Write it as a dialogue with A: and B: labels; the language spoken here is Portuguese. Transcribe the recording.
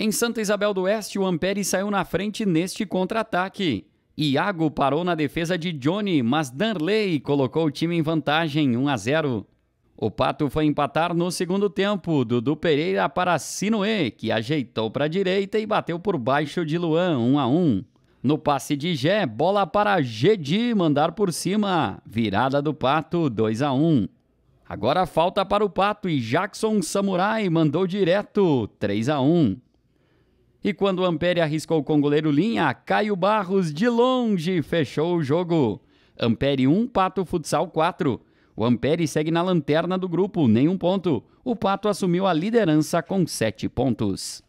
A: Em Santa Isabel do Oeste, o Ampere saiu na frente neste contra-ataque. Iago parou na defesa de Johnny, mas Danley colocou o time em vantagem 1 a 0. O Pato foi empatar no segundo tempo. Dudu Pereira para Sinoé, que ajeitou para a direita e bateu por baixo de Luan 1 a 1. No passe de Gé, bola para Gedi mandar por cima. Virada do Pato 2 a 1. Agora falta para o Pato e Jackson Samurai mandou direto 3 a 1. E quando o Ampere arriscou com o goleiro Linha, Caio Barros de longe fechou o jogo. Ampere 1, Pato Futsal 4. O Ampere segue na lanterna do grupo, nenhum ponto. O Pato assumiu a liderança com 7 pontos.